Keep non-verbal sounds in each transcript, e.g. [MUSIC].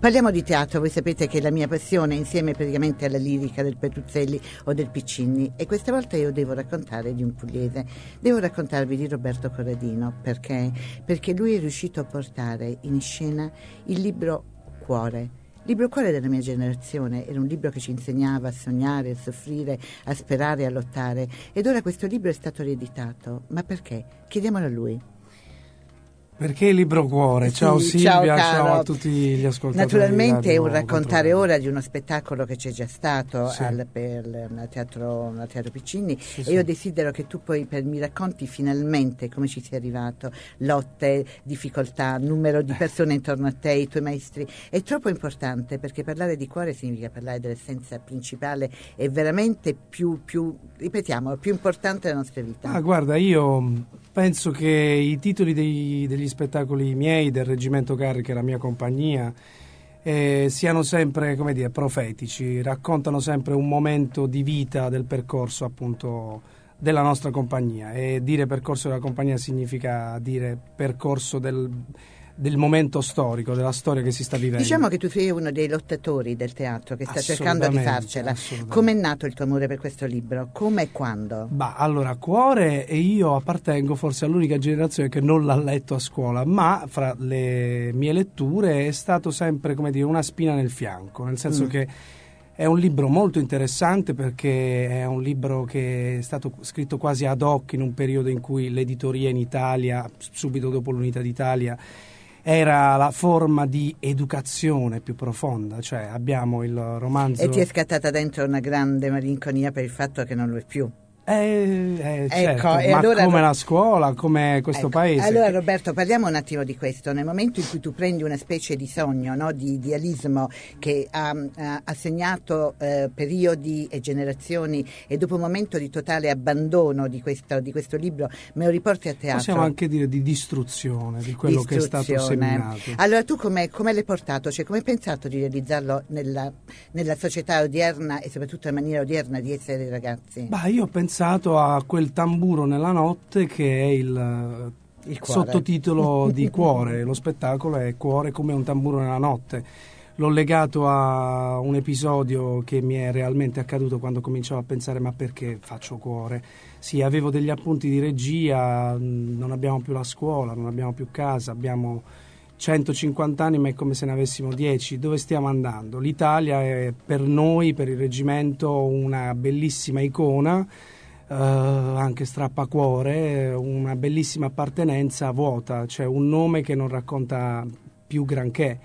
Parliamo di teatro, voi sapete che la mia passione insieme praticamente alla lirica del Petruzzelli o del Piccinni e questa volta io devo raccontare di un pugliese, devo raccontarvi di Roberto Corradino perché? Perché lui è riuscito a portare in scena il libro Cuore. Il libro cuore della mia generazione era un libro che ci insegnava a sognare, a soffrire, a sperare, a lottare ed ora questo libro è stato rieditato. Ma perché? Chiediamolo a lui. Perché il Libro Cuore? Ciao sì, Silvia, ciao, ciao, a tutti gli ascoltatori. Naturalmente è un raccontare ora di uno spettacolo che c'è già stato sì. al, per il teatro, teatro, Piccini sì, e io desidero che tu poi per, mi racconti finalmente come ci sei arrivato, lotte, difficoltà, numero di eh. persone intorno a te, i tuoi maestri. È troppo importante perché parlare di cuore significa parlare dell'essenza principale e veramente più, più, ripetiamo, più importante della nostra vita. Ah, guarda, io Penso che i titoli dei, degli spettacoli miei, del Reggimento Carri, che è la mia compagnia, eh, siano sempre come dire, profetici, raccontano sempre un momento di vita del percorso appunto della nostra compagnia e dire percorso della compagnia significa dire percorso del, del momento storico, della storia che si sta vivendo. Diciamo che tu sei uno dei lottatori del teatro che sta cercando di farcela. Com'è nato il tuo amore per questo libro? Come e quando? Bah, allora, cuore e io appartengo forse all'unica generazione che non l'ha letto a scuola, ma fra le mie letture è stato sempre, come dire, una spina nel fianco, nel senso mm. che è un libro molto interessante perché è un libro che è stato scritto quasi ad hoc in un periodo in cui l'editoria in Italia, subito dopo l'Unità d'Italia, era la forma di educazione più profonda, cioè abbiamo il romanzo... E ti è scattata dentro una grande malinconia per il fatto che non lo è più. Eh, eh, ecco, certo, e allora, come la scuola, come questo ecco, paese. Allora Roberto, parliamo un attimo di questo. Nel momento in cui tu prendi una specie di sogno, no, di idealismo che mm, ha, ha segnato eh, periodi e generazioni e dopo un momento di totale abbandono di questo, di questo, libro me lo riporti a teatro. Possiamo anche dire di distruzione di quello distruzione. che è stato seminato. Allora tu come l'hai portato? Cioè, come hai pensato di realizzarlo nella, nella, società odierna e soprattutto la maniera odierna di essere ragazzi? Bah, io penso pensato a quel tamburo nella notte che è il, il sottotitolo [LAUGHS] di Cuore. Lo spettacolo è Cuore come un tamburo nella notte. L'ho legato a un episodio che mi è realmente accaduto quando cominciavo a pensare ma perché faccio cuore? Sì, avevo degli appunti di regia, non abbiamo più la scuola, non abbiamo più casa, abbiamo 150 anni ma è come se ne avessimo 10, dove stiamo andando? L'Italia è per noi, per il reggimento, una bellissima icona eh, anche strappacuore, una bellissima appartenenza vuota, cioè un nome che non racconta più granché.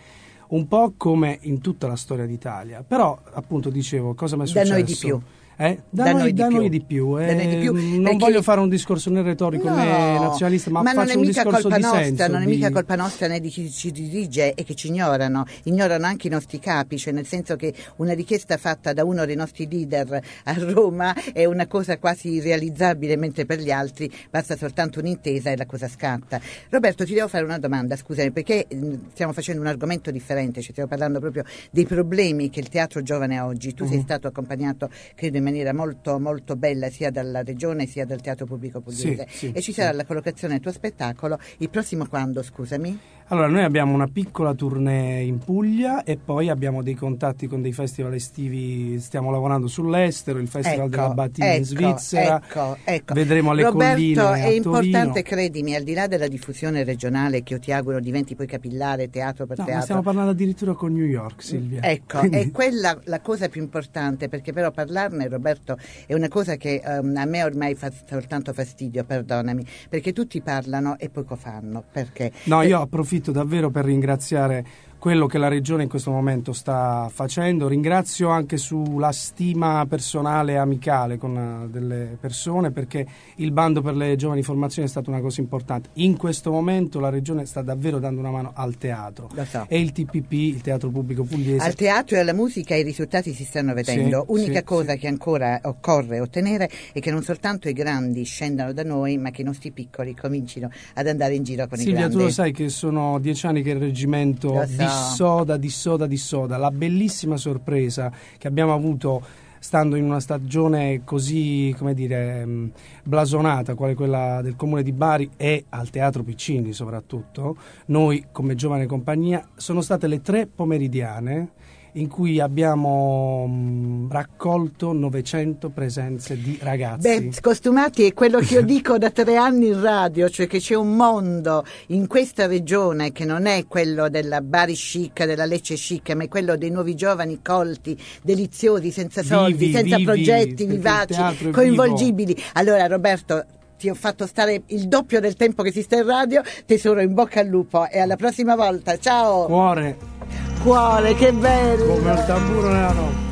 Un po' come in tutta la storia d'Italia, però appunto dicevo cosa mi è successo? Da noi di più eh, da, da, noi, noi, da noi, di più. Eh, noi di più non perché... voglio fare un discorso né retorico no, né nazionalista, ma, ma faccio un discorso di nostra, senso. Non è mica colpa nostra né di chi ci dirige e che ci ignorano. Ignorano anche i nostri capi, cioè nel senso che una richiesta fatta da uno dei nostri leader a Roma è una cosa quasi irrealizzabile, mentre per gli altri basta soltanto un'intesa e la cosa scatta. Roberto, ti devo fare una domanda, scusami, perché mm, stiamo facendo un argomento differente, cioè stiamo parlando proprio dei problemi che il teatro giovane ha oggi. Tu mm. sei mhm. stato accompagnato, credo, in maniera molto, molto bella sia dalla regione sia dal Teatro Pubblico Pugliese sì, sì, e ci sarà la collocazione del tuo spettacolo il prossimo quando scusami? Allora, noi abbiamo una piccola tournée in Puglia e poi abbiamo dei contatti con dei festival estivi, stiamo lavorando sull'estero, il Festival ecco, della Battina ecco, in Svizzera, ecco, ecco. vedremo le Roberto, colline Roberto, è importante, credimi, al di là della diffusione regionale che io ti auguro diventi poi capillare teatro per no, teatro. stiamo parlando addirittura con New York, Silvia. Ecco, Quindi... è quella la cosa più importante, perché però parlarne, Roberto, è una cosa che um, a me ormai fa soltanto fastidio, perdonami, perché tutti parlano e poco fanno, perché? No, eh, io approfitto approfitto davvero per ringraziare quello che la Regione in questo momento sta facendo. Ringrazio anche sulla stima personale e amicale con eh, delle persone perché il bando per le giovani formazioni è stata una cosa importante. In questo momento la Regione sta davvero dando una mano al teatro e il TPP, il Teatro Pubblico Pugliese. Al teatro e alla musica i risultati si stanno vedendo. Sì, Unica sì, cosa sì. che ancora occorre ottenere è che non soltanto i grandi scendano da noi ma che i nostri piccoli comincino ad andare in giro con i grandi. Silvia, tu lo sai che sono dieci anni che il reggimento di di soda, soda, di soda. La bellissima sorpresa che abbiamo avuto stando in una stagione così, come dire, mm, blasonata, quale quella del comune di Bari e al Teatro Piccini soprattutto, noi come giovane compagnia sono state le tre pomeridiane in cui abbiamo mh, mm, raccolto 900 presenze di ragazzi. Beh, Scostumati è quello che io [LAUGHS] dico da tre anni in radio, cioè che c'è un mondo in questa regione che non è quello della Bari chic, della Lecce chic, ma è quello dei nuovi giovani colti, deliziosi, senza soldi, vivi, senza vivi, progetti, vivaci, coinvolgibili. Vivo. Allora Roberto, ti ho fatto stare il doppio del tempo che si sta in radio, tesoro in bocca al lupo e alla prossima volta, ciao! Cuore! cuore, che bello! Come il tamburo nella notte.